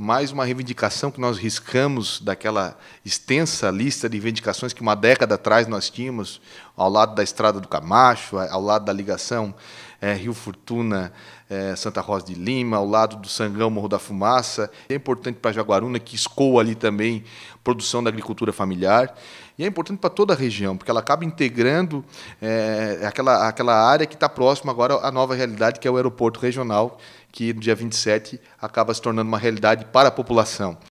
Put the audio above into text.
mais uma reivindicação que nós riscamos daquela extensa lista de reivindicações que uma década atrás nós tínhamos, ao lado da Estrada do Camacho, ao lado da ligação é, Rio Fortuna, é, Santa Rosa de Lima, ao lado do Sangão Morro da Fumaça. É importante para Jaguaruna, que escoa ali também produção da agricultura familiar. E é importante para toda a região, porque ela acaba integrando é, aquela, aquela área que está próxima agora à nova realidade, que é o aeroporto regional, que no dia 27 acaba se tornando uma realidade para a população.